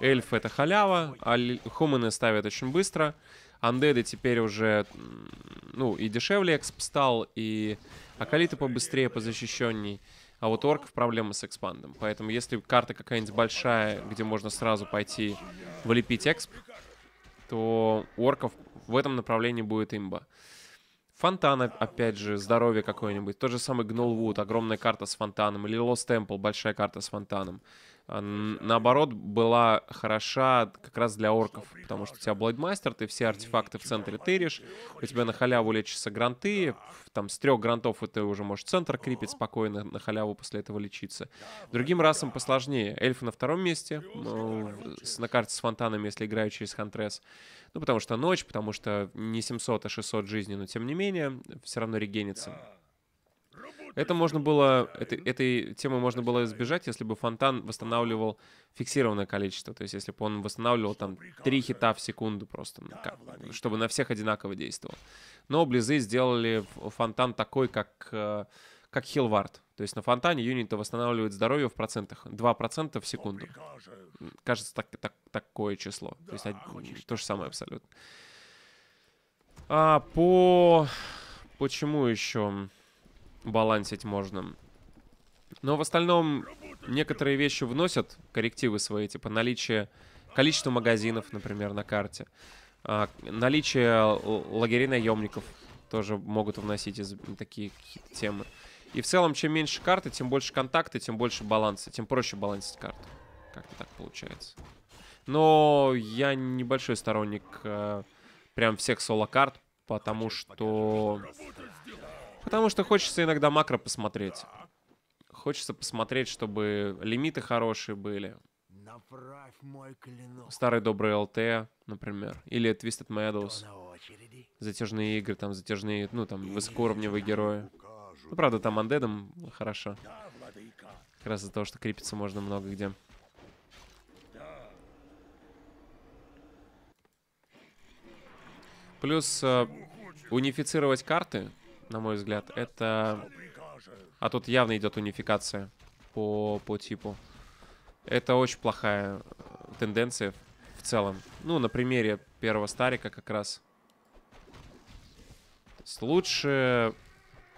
Эльф это халява, а хуманы ставят очень быстро. Андеды теперь уже, ну, и дешевле эксп стал, и Акалиты побыстрее, позащищенней. А вот орков проблемы с экспандом. Поэтому если карта какая-нибудь большая, где можно сразу пойти влепить эксп, то у орков в этом направлении будет имба. Фонтан, опять же, здоровье какое-нибудь. Тот же самый Гнолвуд, огромная карта с фонтаном. Или Лос Темпл, большая карта с фонтаном. А, наоборот, была хороша как раз для орков, потому что у тебя Блэдмастер, ты все артефакты в центре тыришь, у тебя на халяву лечатся гранты, там с трех грантов ты уже можешь центр крипить спокойно, на халяву после этого лечиться. Другим расам посложнее. Эльфы на втором месте, на карте с фонтанами, если играю через Хантрес. Ну, потому что ночь, потому что не 700, а 600 жизни, но тем не менее, все равно регенится. Это можно было, это, этой темы можно было избежать, если бы Фонтан восстанавливал фиксированное количество. То есть если бы он восстанавливал там три хита в секунду просто, ну, как, чтобы на всех одинаково действовал. Но Близы сделали Фонтан такой, как, э, как Хилвард. То есть на фонтане юнита восстанавливает здоровье в процентах 2% в секунду. Кажется, так, так, такое число. То есть то же самое абсолютно. А по... Почему еще? балансить можно. Но в остальном некоторые вещи вносят коррективы свои, типа наличие количества магазинов, например, на карте. А, наличие лагерей наемников тоже могут вносить из такие темы. И в целом, чем меньше карты, тем больше контакта, тем больше баланса, тем проще балансить карту. Как-то так получается. Но я небольшой сторонник э, прям всех соло-карт, потому что Потому что хочется иногда макро посмотреть. Хочется посмотреть, чтобы лимиты хорошие были. Старый добрый ЛТ, например. Или Twisted Meadows. Затяжные игры, там затяжные, ну там высокоуровневые герои. Ну, правда, там андедом хорошо. Как раз из-за того, что крепится можно много где. Плюс э, унифицировать карты на мой взгляд. Это... А тут явно идет унификация по, по типу. Это очень плохая э, тенденция в целом. Ну, на примере первого Старика как раз. Лучше...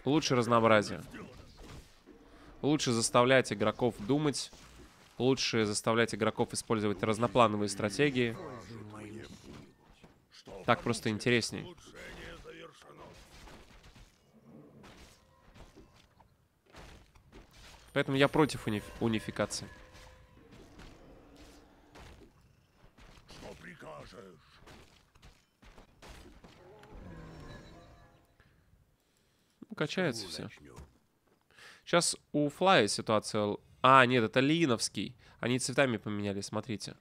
Лучше разнообразие. Лучше заставлять игроков думать. Лучше заставлять игроков использовать разноплановые стратегии. Так просто интересней. Поэтому я против уни унификации. Что прикажешь? Ну, качается все. Сейчас у Флая ситуация... А, нет, это Линовский. Они цветами поменяли, смотрите.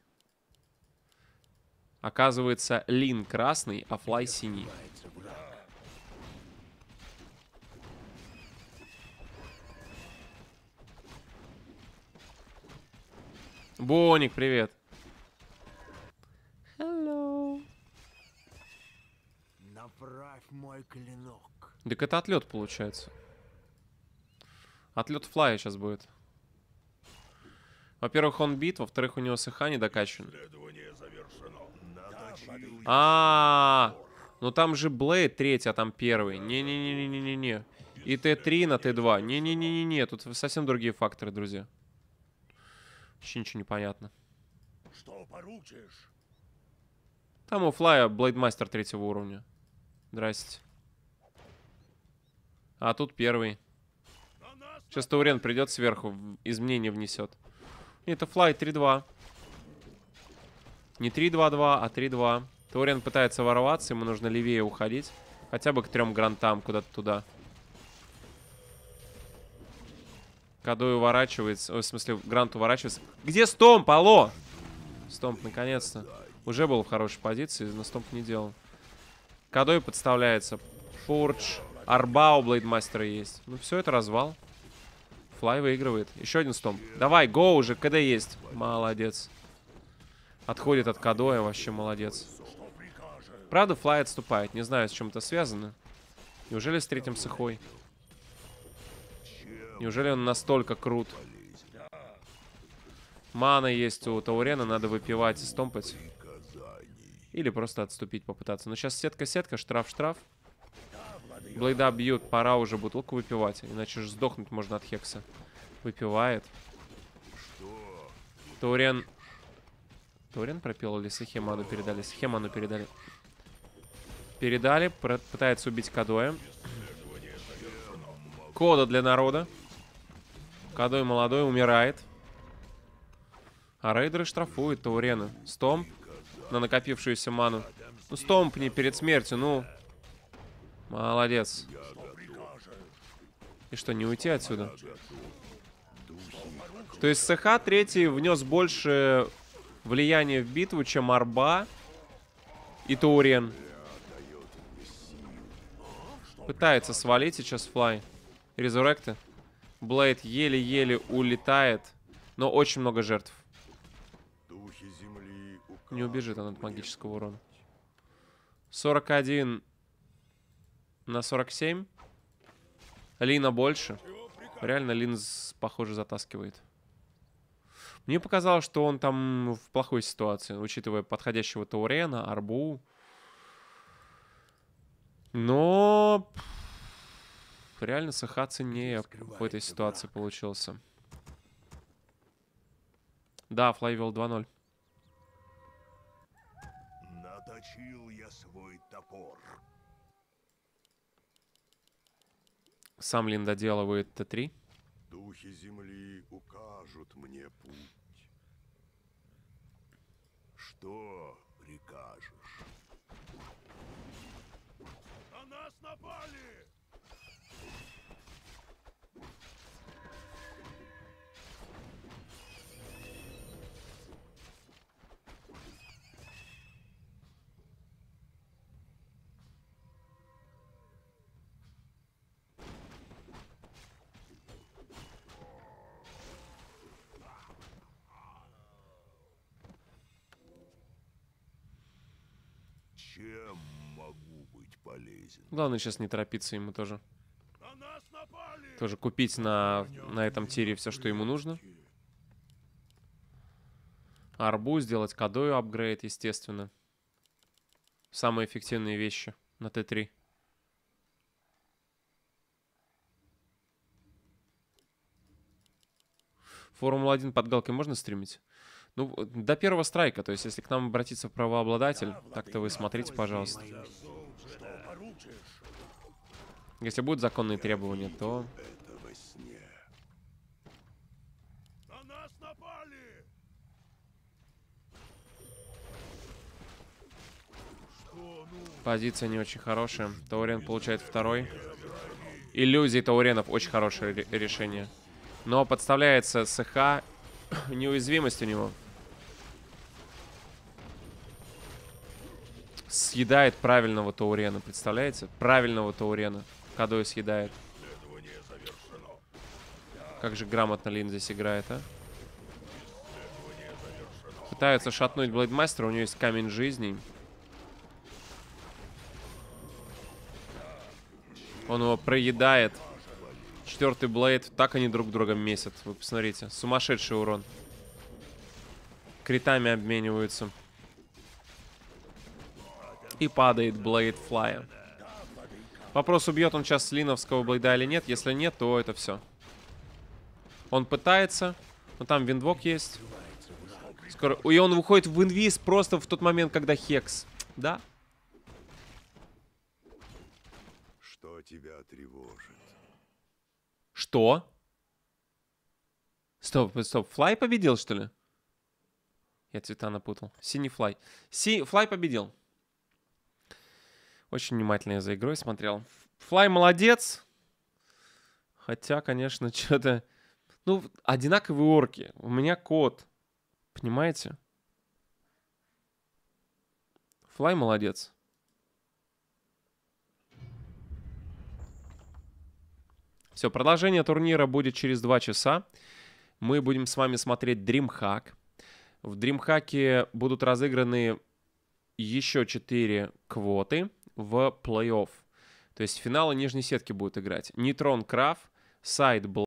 Оказывается, Лин красный, а Флай синий. Боник, привет. Hello. Направь мой клинок. Так это отлет получается. Отлет флая сейчас будет. Во-первых, он бит, во-вторых, у него СХ не докачан. А, -а, а, ну там же Блейд третий, а там первый. Не-не-не-не-не-не. И Т3 на Т2. Не-не-не-не-не, тут совсем другие факторы, друзья. Вообще ничего не понятно. Что поручишь? Там у Флая Блейдмастер третьего уровня. Здрасте. А тут первый. Сейчас Таурен придет сверху, изменения внесет. Это Флай 3-2. Не 3-2-2, а 3-2. Таурен пытается ворваться, ему нужно левее уходить. Хотя бы к трем грантам куда-то туда. Кадой уворачивается, о, в смысле, Грант уворачивается. Где Стомп, алло? Стомп, наконец-то. Уже был в хорошей позиции, но Стомп не делал. Кадой подставляется. Фурдж. Арба у Блейдмастера есть. Ну все, это развал. Флай выигрывает. Еще один стомп. Давай, го уже, КД есть. Молодец. Отходит от Кадоя, вообще молодец. Правда, Флай отступает. Не знаю, с чем это связано. Неужели с третьим сыхой? Неужели он настолько крут? Мана есть у Таурена, надо выпивать и стомпать. Или просто отступить, попытаться. Но сейчас сетка-сетка, штраф-штраф. Блейда бьют, пора уже бутылку выпивать, иначе же сдохнуть можно от Хекса. Выпивает. Таурен... Таурен пропел или Сахеману передали? Сахеману передали. Передали, пытается убить Кадоя. Кода для народа. Кадой молодой умирает. А рейдеры штрафуют Таурена. Стомп на накопившуюся ману. Ну, не перед смертью, ну. Молодец. И что, не уйти отсюда? То есть СХ третий внес больше влияния в битву, чем Арба и Таурен. Пытается свалить сейчас Флай. Резуректы. Блейд еле-еле улетает, но очень много жертв. Не убежит он от магического урона. 41 на 47. Лина больше. Реально Лин, похоже, затаскивает. Мне показалось, что он там в плохой ситуации, учитывая подходящего Таурена, Арбу. Но... Реально Саха ценнее в этой ситуации получился. Да, Флай 2-0. Наточил я свой топор. Сам Лин доделывает Т3. Духи земли укажут мне путь. Что прикажешь? На нас напали! Чем могу быть полезен? Главное сейчас не торопиться ему тоже. На тоже купить на, на этом тире все, что ему нужно. Арбу, сделать кадою апгрейд, естественно. Самые эффективные вещи на Т3. Формула-1 под галкой можно стримить? Ну, до первого страйка, то есть, если к нам обратиться правообладатель, так-то вы смотрите, пожалуйста. Если будут законные требования, то... Ну? Позиция не очень хорошая. Таурен получает второй. Иллюзии Тауренов очень хорошее решение. Но подставляется СХ <coughs> неуязвимость у него. Съедает правильного Таурена, представляете? Правильного Таурена. Кадой съедает. Как же грамотно Лин здесь играет, а? Пытаются шатнуть Блейдмастера, у него есть камень жизни. Он его проедает. Четвертый Блейд. Так они друг друга месят. Вы посмотрите. Сумасшедший урон. Критами обмениваются. И падает Блейд Флая. Вопрос, убьет он сейчас Линовского Блейда или нет. Если нет, то это все. Он пытается. Но там виндвок есть. Скоро... И он выходит в инвиз просто в тот момент, когда Хекс. Да. Что тебя тревожит? Что? Стоп, стоп, Флай победил, что ли? Я цвета напутал. Синий Флай. Си... Флай победил. Очень внимательно я за игрой смотрел. Флай молодец. Хотя, конечно, <laughs> что-то... Ну, одинаковые орки. У меня кот. Понимаете? Флай молодец. Все, продолжение турнира будет через 2 часа. Мы будем с вами смотреть DreamHack. В DreamHack будут разыграны еще 4 квоты в плей-офф. То есть финалы нижней сетки будут играть. Нейтрон Крафт, Сайт